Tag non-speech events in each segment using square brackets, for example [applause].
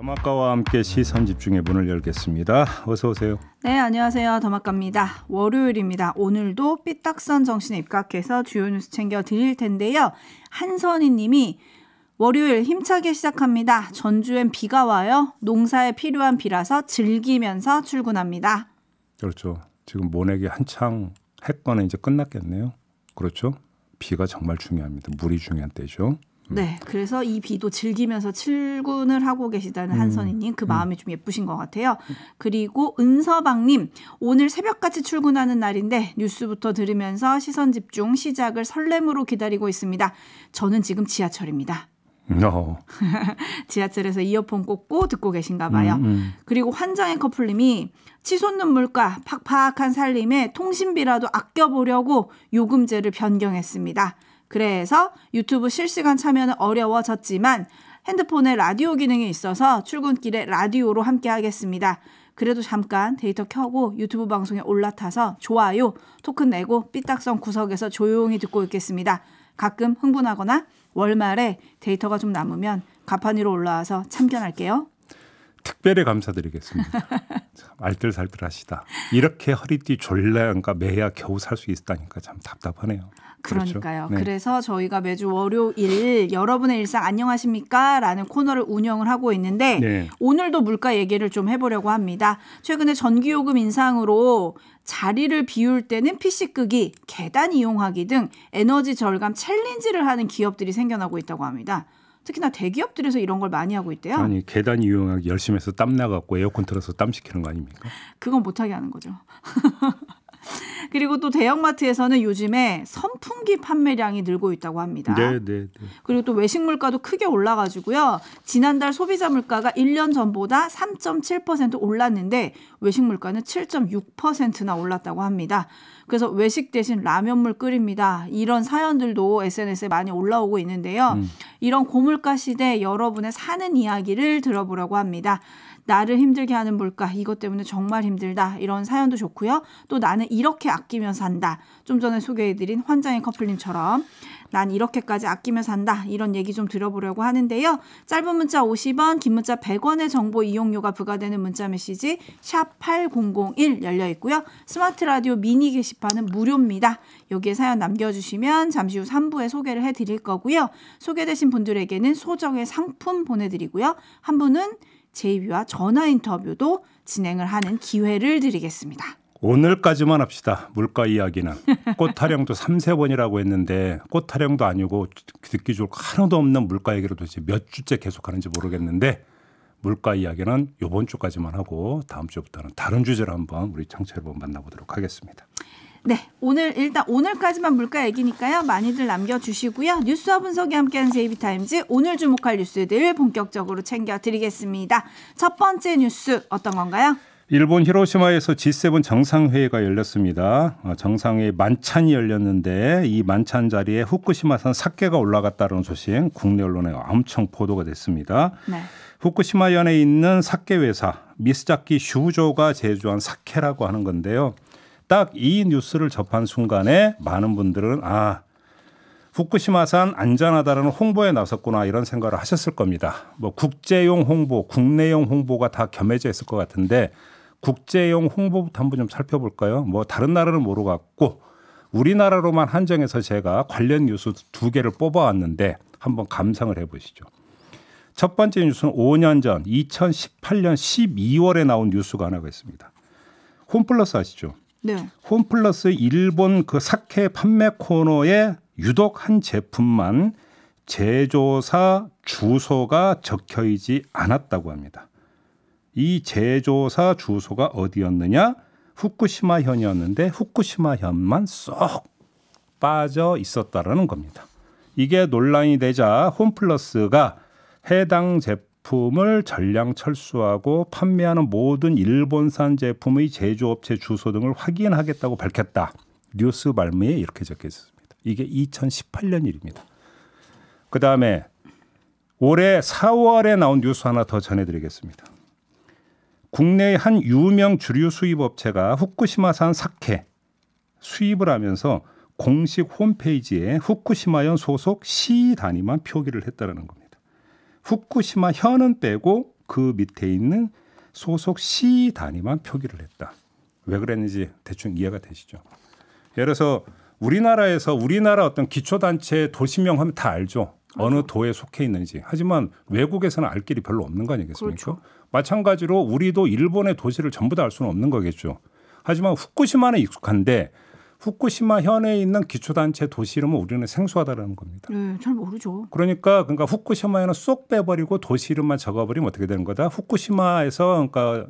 더마카와 함께 시선 집중의 문을 열겠습니다. 어서 오세요. 네, 안녕하세요. 더마카입니다. 월요일입니다. 오늘도 삐딱선 정신에 입각해서 주요 뉴스 챙겨 드릴 텐데요. 한선희 님이 월요일 힘차게 시작합니다. 전주엔 비가 와요. 농사에 필요한 비라서 즐기면서 출근합니다. 그렇죠. 지금 모내기 한창 했거나 이제 끝났겠네요. 그렇죠? 비가 정말 중요합니다. 물이 중요한 때죠. 음. 네, 그래서 이 비도 즐기면서 출근을 하고 계시다는 음. 한선희님 그 음. 마음이 음. 좀 예쁘신 것 같아요. 그리고 은서방님 오늘 새벽같이 출근하는 날인데 뉴스부터 들으면서 시선 집중 시작을 설렘으로 기다리고 있습니다. 저는 지금 지하철입니다. No. 어. [laughs] 지하철에서 이어폰 꽂고 듣고 계신가 봐요. 음, 음. 그리고 환장의 커플님이 치솟는 물가, 팍팍한 살림에 통신비라도 아껴보려고 요금제를 변경했습니다. 그래서 유튜브 실시간 참여는 어려워졌지만 핸드폰에 라디오 기능이 있어서 출근길에 라디오로 함께 하겠습니다. 그래도 잠깐 데이터 켜고 유튜브 방송에 올라타서 좋아요, 토큰 내고 삐딱선 구석에서 조용히 듣고 있겠습니다. 가끔 흥분하거나 월말에 데이터가 좀 남으면 가판위로 올라와서 참견할게요. 특별히 감사드리겠습니다. 참 알뜰살뜰하시다. 이렇게 허리띠 졸라니까 매야 겨우 살 수 있다니까 참 답답하네요. 그렇죠. 그러니까요. 그렇죠. 네. 그래서 저희가 매주 월요일 여러분의 일상 안녕하십니까라는 코너를 운영을 하고 있는데 네. 오늘도 물가 얘기를 좀 해보려고 합니다. 최근에 전기요금 인상으로 자리를 비울 때는 PC 끄기, 계단 이용하기 등 에너지 절감 챌린지를 하는 기업들이 생겨나고 있다고 합니다. 특히나 대기업들에서 이런 걸 많이 하고 있대요. 아니 계단 이용하기 열심히 해서 땀 나갖고 에어컨 틀어서 땀 식히는 거 아닙니까? 그건 못하게 하는 거죠. [laughs] 그리고 또 대형마트에서는 요즘에 선풍기 판매량이 늘고 있다고 합니다. 네, 네, 네. 그리고 또 외식 물가도 크게 올라가지고요. 지난달 소비자 물가가 1년 전보다 3.7% 올랐는데 외식 물가는 7.6%나 올랐다고 합니다. 그래서 외식 대신 라면물 끓입니다. 이런 사연들도 SNS에 많이 올라오고 있는데요. 음. 이런 고물가 시대 여러분의 사는 이야기를 들어보려고 합니다. 나를 힘들게 하는 물가 이것 때문에 정말 힘들다 이런 사연도 좋고요. 또 나는 이렇게 아끼며 산다. 좀 전에 소개해드린 환장의 커플님처럼 난 이렇게까지 아끼며 산다 이런 얘기 좀 들어보려고 하는데요. 짧은 문자 50원, 긴 문자 100원의 정보 이용료가 부과되는 문자 메시지 샵 #8001 열려 있고요. 스마트 라디오 미니 게시판은 무료입니다. 여기에 사연 남겨주시면 잠시 후 3부에 소개를 해드릴 거고요. 소개되신 분들에게는 소정의 상품 보내드리고요. 한 분은 제이비와 전화 인터뷰도 진행을 하는 기회를 드리겠습니다. 오늘까지만 합시다. 물가 이야기는 [laughs] 꽃 타령도 3세 번이라고 했는데 꽃 타령도 아니고 듣기 좋을 하나도 없는 물가 얘기를 도대체 몇 주째 계속하는지 모르겠는데 물가 이야기는 이번 주까지만 하고 다음 주부터는 다른 주제로 한번 우리 청취 여러분 만나보도록 하겠습니다. 네, 오늘 일단 오늘까지만 물가 얘기니까요. 많이들 남겨주시고요. 뉴스와 분석이 함께한 제이비타임즈 오늘 주목할 뉴스들 본격적으로 챙겨드리겠습니다. 첫 번째 뉴스 어떤 건가요? 일본 히로시마에서 G7 정상회의가 열렸습니다. 어, 정상회의 만찬이 열렸는데 이 만찬 자리에 후쿠시마산 사케가 올라갔다는 소식 국내 언론에 엄청 보도가 됐습니다. 네. 후쿠시마현에 있는 사케 회사 미스자키 슈조가 제조한 사케라고 하는 건데요. 딱이 뉴스를 접한 순간에 많은 분들은 아 후쿠시마산 안전하다라는 홍보에 나섰구나 이런 생각을 하셨을 겁니다. 뭐 국제용 홍보, 국내용 홍보가 다 겸해져 있을 것 같은데 국제용 홍보부터 한번 좀 살펴볼까요? 뭐 다른 나라는 모르겠고 우리나라로만 한정해서 제가 관련 뉴스 두 개를 뽑아왔는데 한번 감상을 해보시죠. 첫 번째 뉴스는 5년 전 2018년 12월에 나온 뉴스가 하나가 있습니다. 홈플러스 아시죠? 네. 홈플러스 일본 그 사케 판매 코너에 유독 한 제품만 제조사 주소가 적혀있지 않았다고 합니다. 이 제조사 주소가 어디였느냐? 후쿠시마현이었는데 후쿠시마현만 쏙 빠져 있었다라는 겁니다. 이게 논란이 되자 홈플러스가 해당 제품 제품을 전량 철수하고 판매하는 모든 일본산 제품의 제조업체 주소 등을 확인하겠다고 밝혔다. 뉴스 발매에 이렇게 적혀 있습니다. 이게 2018년 일입니다. 그 다음에 올해 4월에 나온 뉴스 하나 더 전해드리겠습니다. 국내의 한 유명 주류 수입 업체가 후쿠시마산 사케 수입을 하면서 공식 홈페이지에 후쿠시마현 소속 시 단위만 표기를 했다는 겁니다. 후쿠시마 현은 빼고 그 밑에 있는 소속 시 단위만 표기를 했다. 왜 그랬는지 대충 이해가 되시죠? 예를 들어서 우리나라에서 우리나라 어떤 기초단체 도시명 하면 다 알죠. 어느 도에 속해 있는지. 하지만 외국에서는 알 길이 별로 없는 거 아니겠습니까? 그렇죠. 마찬가지로 우리도 일본의 도시를 전부 다 알 수는 없는 거겠죠. 하지만 후쿠시마는 익숙한데 후쿠시마 현에 있는 기초단체 도시 이름은 우리는 생소하다라는 겁니다. 네, 잘 모르죠. 그러니까 그러니까 후쿠시마에는 쏙 빼버리고 도시 이름만 적어버리면 어떻게 되는 거다? 후쿠시마에서 그러니까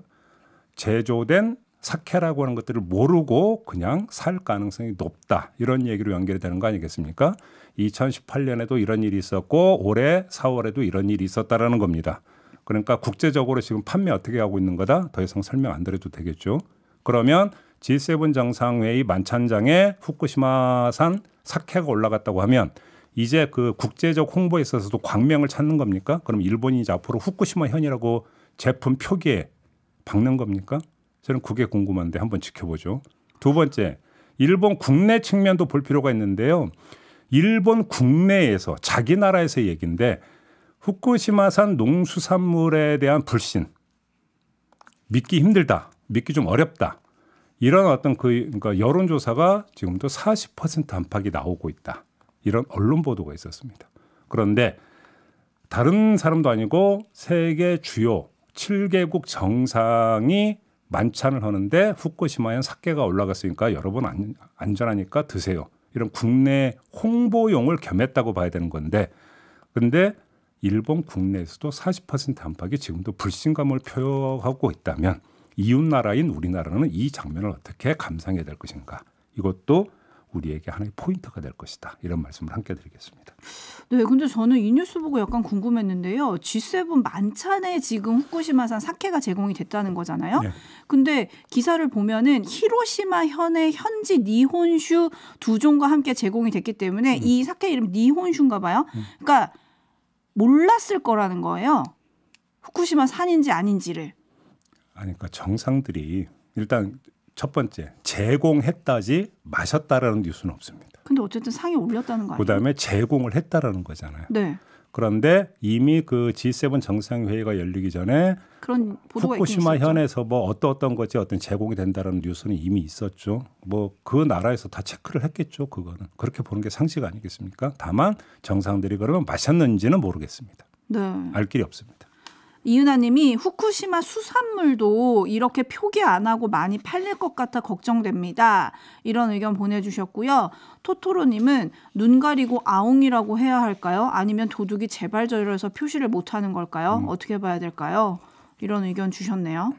제조된 사케라고 하는 것들을 모르고 그냥 살 가능성이 높다 이런 얘기로 연결이 되는 거 아니겠습니까? 2018년에도 이런 일이 있었고 올해 4월에도 이런 일이 있었다라는 겁니다. 그러니까 국제적으로 지금 판매 어떻게 하고 있는 거다 더 이상 설명 안 드려도 되겠죠. 그러면 G7 정상회의 만찬장에 후쿠시마산 사케가 올라갔다고 하면 이제 그 국제적 홍보에 있어서도 광명을 찾는 겁니까? 그럼 일본이 이제 앞으로 후쿠시마 현이라고 제품 표기에 박는 겁니까? 저는 그게 궁금한데 한번 지켜보죠. 두 번째, 일본 국내 측면도 볼 필요가 있는데요. 일본 국내에서 자기 나라에서 얘기인데 후쿠시마산 농수산물에 대한 불신 믿기 힘들다, 믿기 좀 어렵다. 이런 어떤 그 그러니까 여론조사가 지금도 40% 안팎이 나오고 있다. 이런 언론 보도가 있었습니다. 그런데 다른 사람도 아니고 세계 주요 7개국 정상이 만찬을 하는데 후쿠시마엔 사케가 올라갔으니까 여러분 안, 안전하니까 드세요. 이런 국내 홍보용을 겸했다고 봐야 되는 건데 근데 일본 국내에서도 40% 안팎이 지금도 불신감을 표하고 있다면 이웃 나라인 우리나라는 이 장면을 어떻게 감상해야 될 것인가 이것도 우리에게 하나의 포인트가 될 것이다. 이런 말씀을 함께 드리겠습니다. 네, 근데 저는 이 뉴스 보고 약간 궁금했는데요. G7 만찬에 지금 후쿠시마산 사케가 제공이 됐다는 거잖아요. 네. 근데 기사를 보면은 히로시마 현의 현지 니혼슈 두 종과 함께 제공이 됐기 때문에 음. 이 사케 이름 니혼슈인가 봐요. 음. 그러니까 몰랐을 거라는 거예요. 후쿠시마 산인지 아닌지를. 아니 그러니까 정상들이 일단 첫 번째 제공했다지 마셨다라는 뉴스는 없습니다. 근데 어쨌든 상이 올렸다는 거 아니에요? 그다음에 제공을 했다라는 거잖아요. 네. 그런데 이미 그 G7 정상회의가 열리기 전에 그런 후쿠시마 현에서 뭐 어떤 어떤 것이 어떤 제공이 된다라는 뉴스는 이미 있었죠. 뭐 그 나라에서 다 체크를 했겠죠. 그거는 그렇게 보는 게 상식 아니겠습니까? 다만 정상들이 그러면 마셨는지는 모르겠습니다. 네. 알 길이 없습니다. 이은아님이 후쿠시마 수산물도 이렇게 표기 안 하고 많이 팔릴 것 같아 걱정됩니다. 이런 의견 보내주셨고요. 토토로님은 눈 가리고 아웅이라고 해야 할까요? 아니면 도둑이 재발절해서 표시를 못하는 걸까요? 음. 어떻게 봐야 될까요? 이런 의견 주셨네요.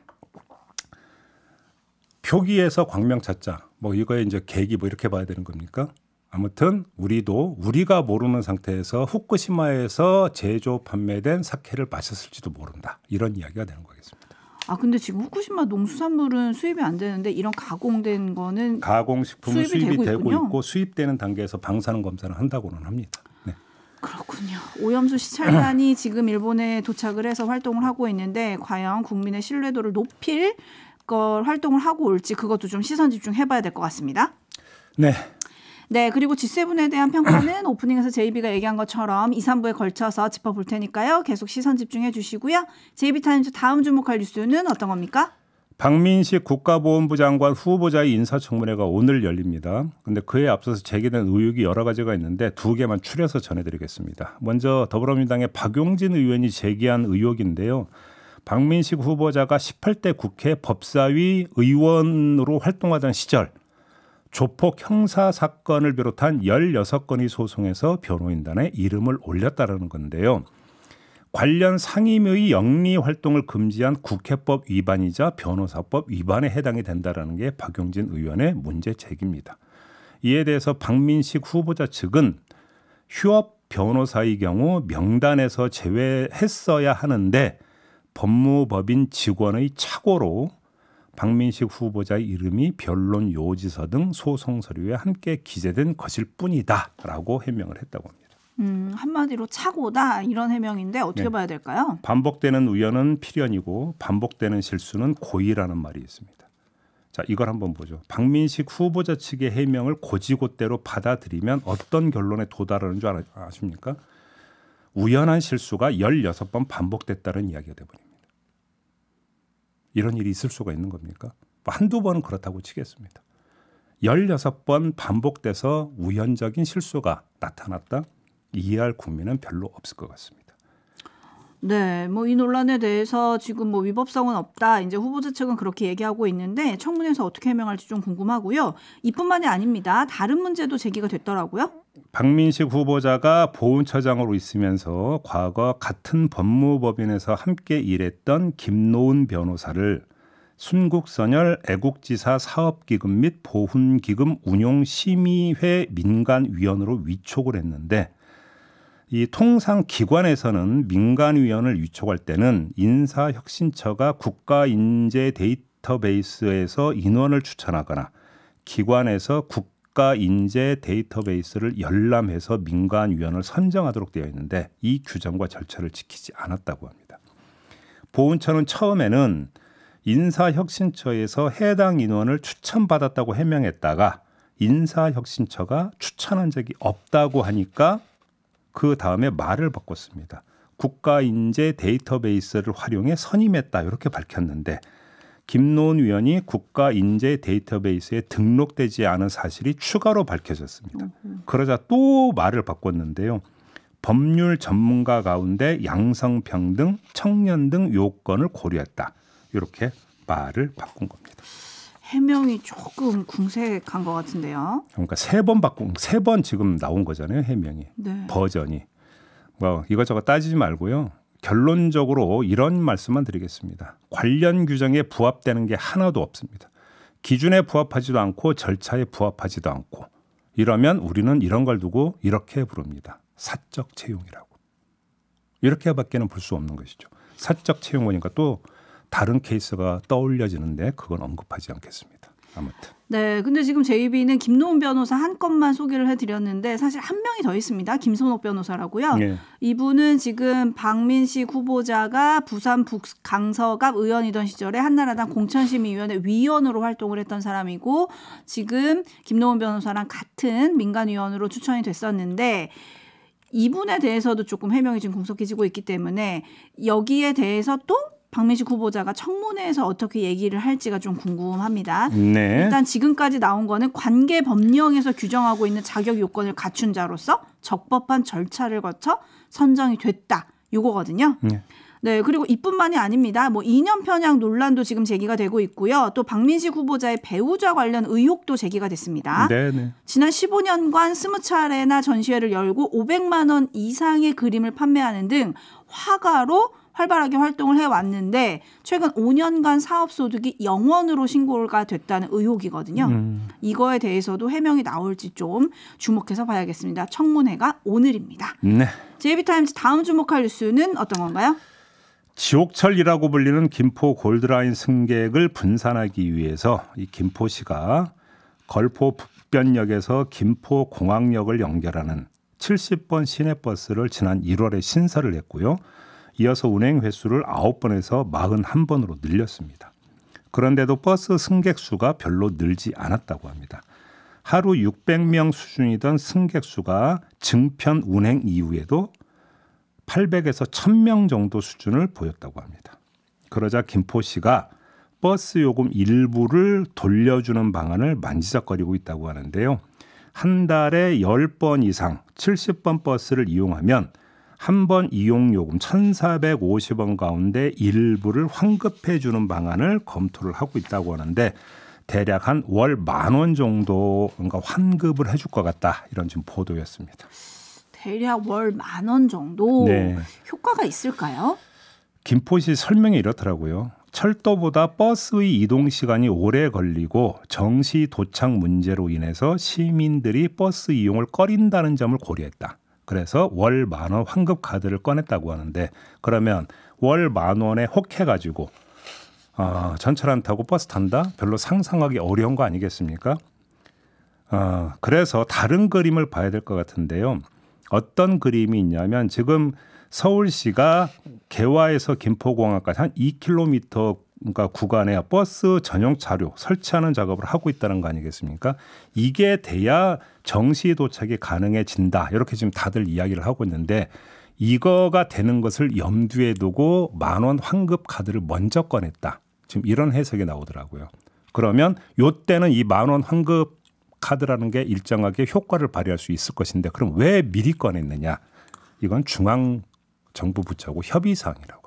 표기에서 광명 찾자. 뭐 이거에 이제 계기 뭐 이렇게 봐야 되는 겁니까? 아무튼 우리도 우리가 모르는 상태에서 후쿠시마에서 제조 판매된 사케를 마셨을지도 모른다. 이런 이야기가 되는 거겠습니다. 아 근데 지금 후쿠시마 농수산물은 수입이 안 되는데 이런 가공된 거는 가공식품 수입이, 수입이 되고, 되고 있고 수입되는 단계에서 방사능 검사를 한다고는 합니다. 네. 그렇군요. 오염수 시찰단이 [clears throat] 지금 일본에 도착을 해서 활동을 하고 있는데 과연 국민의 신뢰도를 높일 걸 활동을 하고 올지 그것도 좀 시선 집중해봐야 될 것 같습니다. 네. 네, 그리고 G7에 대한 평가는 [clears throat] 오프닝에서 제이비가 얘기한 것처럼 2, 3부에 걸쳐서 짚어볼 테니까요. 계속 시선 집중해 주시고요. 제이비 타임즈 다음 주목할 뉴스는 어떤 겁니까? 박민식 국가보훈부 장관 후보자의 인사청문회가 오늘 열립니다. 근데 그에 앞서서 제기된 의혹이 여러 가지가 있는데 두 개만 추려서 전해드리겠습니다. 먼저 더불어민당의 박용진 의원이 제기한 의혹인데요. 박민식 후보자가 18대 국회 법사위 의원으로 활동하던 시절 조폭 형사 사건을 비롯한 16건의 소송에서 변호인단의 이름을 올렸다라는 건데요. 관련 상임위 영리 활동을 금지한 국회법 위반이자 변호사법 위반에 해당이 된다라는 게 박용진 의원의 문제 제기입니다. 이에 대해서 박민식 후보자 측은 휴업 변호사의 경우 명단에서 제외했어야 하는데 법무법인 직원의 착오로 박민식 후보자의 이름이 변론 요지서 등 소송 서류에 함께 기재된 것일 뿐이다라고 해명을 했다고 합니다. 음, 한마디로 착오다 이런 해명인데 어떻게 네. 봐야 될까요? 반복되는 우연은 필연이고 반복되는 실수는 고의라는 말이 있습니다. 자, 이걸 한번 보죠. 박민식 후보자 측의 해명을 고지고대로 받아들이면 어떤 결론에 도달하는 줄 아십니까? 우연한 실수가 16번 반복됐다는 이야기가 되버립니다. 이런 일이 있을 수가 있는 겁니까? 한두 번은 그렇다고 치겠습니다. 16번 반복돼서 우연적인 실수가 나타났다? 이해할 국민은 별로 없을 것 같습니다. 네, 뭐 이 논란에 대해서 지금 뭐 위법성은 없다. 이제 후보자 측은 그렇게 얘기하고 있는데 청문회에서 어떻게 해명할지 좀 궁금하고요. 이뿐만이 아닙니다. 다른 문제도 제기가 됐더라고요. 박민식 후보자가 보훈처장으로 있으면서 과거 같은 법무법인에서 함께 일했던 김노은 변호사를 순국선열 애국지사 사업기금 및 보훈기금 운용심의회 민간위원으로 위촉을 했는데 이 통상 기관에서는 민간위원을 유촉할 때는 인사혁신처가 국가인재 데이터베이스에서 인원을 추천하거나 기관에서 국가인재 데이터베이스를 열람해서 민간위원을 선정하도록 되어 있는데 이 규정과 절차를 지키지 않았다고 합니다. 보훈처는 처음에는 인사혁신처에서 해당 인원을 추천받았다고 해명했다가 인사혁신처가 추천한 적이 없다고 하니까 그 다음에 말을 바꿨습니다. 국가인재 데이터베이스를 활용해 선임했다 이렇게 밝혔는데 김노은 위원이 국가인재 데이터베이스에 등록되지 않은 사실이 추가로 밝혀졌습니다. 그러자 또 말을 바꿨는데요. 법률 전문가 가운데 양성평등, 청년 등 요건을 고려했다. 이렇게 말을 바꾼 겁니다. 해명이 조금 궁색한 것 같은데요. 그러니까 세번 바꾼 세번 지금 나온 거잖아요 해명이 네. 버전이. 뭐 이것저것 따지지 말고요. 결론적으로 이런 말씀만 드리겠습니다. 관련 규정에 부합되는 게 하나도 없습니다. 기준에 부합하지도 않고 절차에 부합하지도 않고 이러면 우리는 이런 걸 두고 이렇게 부릅니다. 사적 채용이라고. 이렇게밖에는 볼수 없는 것이죠. 사적 채용 거니까 또 다른 케이스가 떠올려지는데 그건 언급하지 않겠습니다. 아무튼. 네, 근데 지금 JB는 김노은 변호사 한 건만 소개를 해드렸는데 사실 한 명이 더 있습니다. 김선옥 변호사라고요. 네. 이분은 지금 박민식 후보자가 부산 북강서갑 의원이던 시절에 한나라당 공천심의위원회 위원으로 활동을 했던 사람이고 지금 김노은 변호사랑 같은 민간위원으로 추천이 됐었는데 이분에 대해서도 조금 해명이 지금 공석해지고 있기 때문에 여기에 대해서 또 박민식 후보자가 청문회에서 어떻게 얘기를 할지가 좀 궁금합니다. 네. 일단 지금까지 나온 거는 관계 법령에서 규정하고 있는 자격 요건을 갖춘 자로서 적법한 절차를 거쳐 선정이 됐다. 요거거든요. 네. 네, 그리고 이뿐만이 아닙니다. 뭐 2년 편향 논란도 지금 제기가 되고 있고요. 또 박민식 후보자의 배우자 관련 의혹도 제기가 됐습니다. 네네. 네. 지난 15년간 20차례나 전시회를 열고 500만 원 이상의 그림을 판매하는 등 화가로 활발하게 활동을 해왔는데 최근 5년간 사업 소득이 0원으로 신고가 됐다는 의혹이거든요. 음. 이거에 대해서도 해명이 나올지 좀 주목해서 봐야겠습니다. 청문회가 오늘입니다. 네. 제이비타임즈 다음 주목할 뉴스는 어떤 건가요? 지옥철이라고 불리는 김포 골드라인 승객을 분산하기 위해서 이 김포시가 걸포 북변역에서 김포 공항역을 연결하는 70번 시내버스를 지난 1월에 신설을 했고요. 이어서 운행 횟수를 9번에서 41번으로 늘렸습니다. 그런데도 버스 승객 수가 별로 늘지 않았다고 합니다. 하루 600명 수준이던 승객 수가 증편 운행 이후에도 800에서 1000명 정도 수준을 보였다고 합니다. 그러자 김포시가 버스 요금 일부를 돌려주는 방안을 만지작거리고 있다고 하는데요. 한 달에 10번 이상 70번 버스를 이용하면 한번 이용 요금 1,450원 가운데 일부를 환급해 주는 방안을 검토를 하고 있다고 하는데 대략 한 월 만 원 정도 뭔가 환급을 해줄 것 같다 이런 지금 보도였습니다. 대략 월 만 원 정도 네. 효과가 있을까요? 김포시 설명이 이렇더라고요. 철도보다 버스의 이동 시간이 오래 걸리고 정시 도착 문제로 인해서 시민들이 버스 이용을 꺼린다는 점을 고려했다. 그래서 월만원 환급 카드를 꺼냈다고 하는데 그러면 월만 원에 혹해가지고 어, 전철 안 타고 버스 탄다? 별로 상상하기 어려운 거 아니겠습니까? 어, 그래서 다른 그림을 봐야 될 것 같은데요. 어떤 그림이 있냐면 지금 서울시가 개화에서 김포공항까지 한 2km 그러니까 구간에 버스 전용 차료 설치하는 작업을 하고 있다는 거 아니겠습니까? 이게 돼야 정시 도착이 가능해진다. 이렇게 지금 다들 이야기를 하고 있는데 이거가 되는 것을 염두에 두고 만 원 환급 카드를 먼저 꺼냈다. 지금 이런 해석이 나오더라고요. 그러면 요때는 이 만 원 환급 카드라는 게 일정하게 효과를 발휘할 수 있을 것인데 그럼 왜 미리 꺼냈느냐? 이건 중앙 정부 부처하고 협의 사항이라고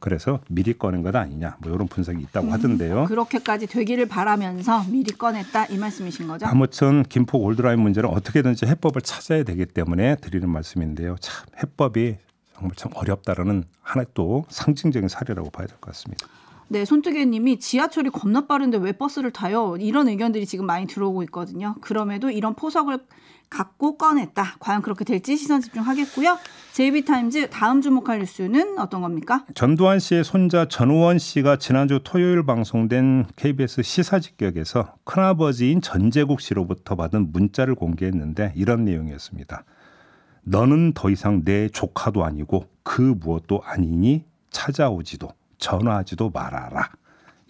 그래서 미리 꺼낸 것 아니냐 뭐 이런 분석이 있다고 하던데요. 음, 그렇게까지 되기를 바라면서 미리 꺼냈다 이 말씀이신 거죠? 아무튼 김포 골드라인 문제는 어떻게든지 해법을 찾아야 되기 때문에 드리는 말씀인데요. 참 해법이 정말 참 어렵다라는 하나 또 상징적인 사례라고 봐야 될 것 같습니다. 네, 손뜨개님이 지하철이 겁나 빠른데 왜 버스를 타요? 이런 의견들이 지금 많이 들어오고 있거든요. 그럼에도 이런 포석을 갖고 꺼냈다. 과연 그렇게 될지 시선 집중하겠고요. JB타임즈 다음 주목할 뉴스는 어떤 겁니까? 전두환 씨의 손자 전우원 씨가 지난주 토요일 방송된 KBS 시사직격에서 큰아버지인 전재국 씨로부터 받은 문자를 공개했는데 이런 내용이었습니다. 너는 더 이상 내 조카도 아니고 그 무엇도 아니니 찾아오지도 전화하지도 말아라.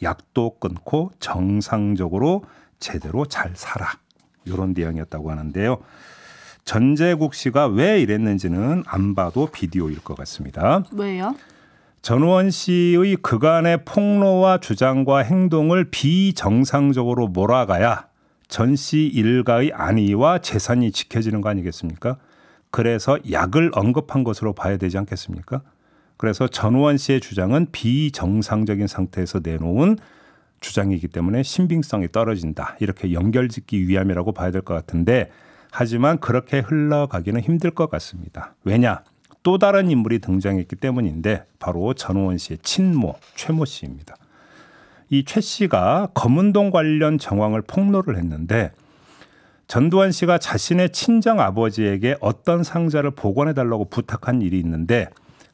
약도 끊고 정상적으로 제대로 잘 살아. 이런 대응이었다고 하는데요. 전재국 씨가 왜 이랬는지는 안 봐도 비디오일 것 같습니다. 왜요? 전우원 씨의 그간의 폭로와 주장과 행동을 비정상적으로 몰아가야 전 씨 일가의 안위와 재산이 지켜지는 거 아니겠습니까? 그래서 약을 언급한 것으로 봐야 되지 않겠습니까? 그래서 전우원 씨의 주장은 비정상적인 상태에서 내놓은 주장이기 때문에 신빙성이 떨어진다. 이렇게 연결짓기 위함이라고 봐야 될 것 같은데 하지만 그렇게 흘러가기는 힘들 것 같습니다. 왜냐? 또 다른 인물이 등장했기 때문인데 바로 전우원 씨의 친모 최모 씨입니다. 이 최 씨가 검은동 관련 정황을 폭로를 했는데 전두환 씨가 자신의 친정 아버지에게 어떤 상자를 보관해 달라고 부탁한 일이 있는데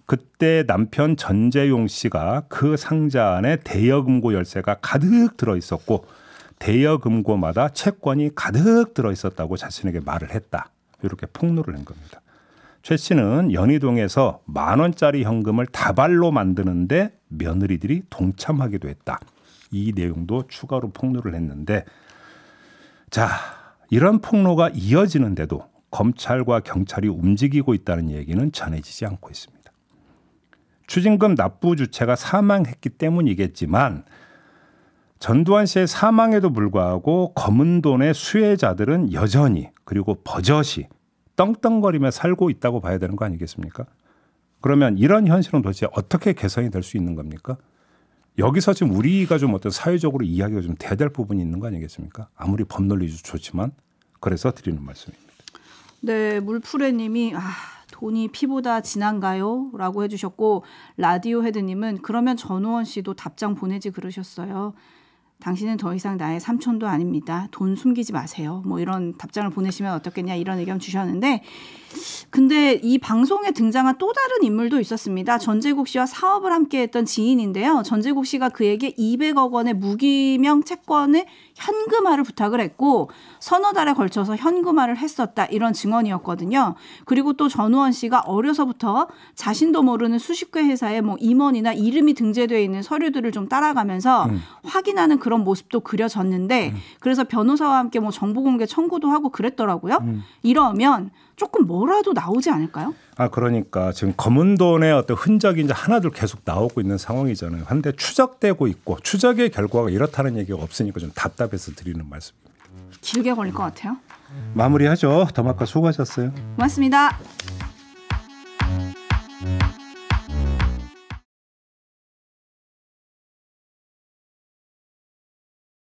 그때 남편 전재용 씨가 그 상자 안에 대여금고 열쇠가 가득 들어 있었고 대여금고마다 채권이 가득 들어 있었다고 자신에게 말을 했다. 이렇게 폭로를 한 겁니다. 최 씨는 연희동에서 만 원짜리 현금을 다발로 만드는데 며느리들이 동참하기도 했다. 이 내용도 추가로 폭로를 했는데 자 이런 폭로가 이어지는데도 검찰과 경찰이 움직이고 있다는 얘기는 전해지지 않고 있습니다. 추징금 납부 주체가 사망했기 때문이겠지만 전두환 씨의 사망에도 불구하고 검은 돈의 수혜자들은 여전히 그리고 버젓이 떵떵거리며 살고 있다고 봐야 되는 거 아니겠습니까? 그러면 이런 현실은 도대체 어떻게 개선이 될 수 있는 겁니까? 여기서 지금 우리가 좀 어떤 사회적으로 이야기가 좀 돼야 될 부분이 있는 거 아니겠습니까? 아무리 법논리 좋지만 그래서 드리는 말씀입니다. 네, 물푸레님이 아 돈이 피보다 진한가요? 라고 해주셨고 라디오 헤드님은 그러면 전우원 씨도 답장 보내지 그러셨어요. 당신은 더 이상 나의 삼촌도 아닙니다. 돈 숨기지 마세요. 뭐 이런 답장을 보내시면 어떻겠냐 이런 의견 주셨는데 근데 이 방송에 등장한 또 다른 인물도 있었습니다. 전재국 씨와 사업을 함께 했던 지인인데요. 전재국 씨가 그에게 200억 원의 무기명 채권을 현금화를 부탁을 했고 서너 달에 걸쳐서 현금화를 했었다 이런 증언이었거든요. 그리고 또 전우원 씨가 어려서부터 자신도 모르는 수십 개 회사의 뭐 임원이나 이름이 등재되어 있는 서류들을 좀 따라가면서 음. 확인하는 그런 모습도 그려졌는데 음. 그래서 변호사와 함께 뭐 정보 공개 청구도 하고 그랬더라고요. 음. 이러면 조금 뭐라도 나오지 않을까요? 아 그러니까 지금 검은 돈의 어떤 흔적이 이제 하나둘 계속 나오고 있는 상황이잖아요. 한데 추적되고 있고 추적의 결과가 이렇다는 얘기가 없으니까 좀 답답해서 드리는 말씀입니다. 길게 걸릴 것 같아요. 마무리하죠. 더마카 수고하셨어요. 고맙습니다.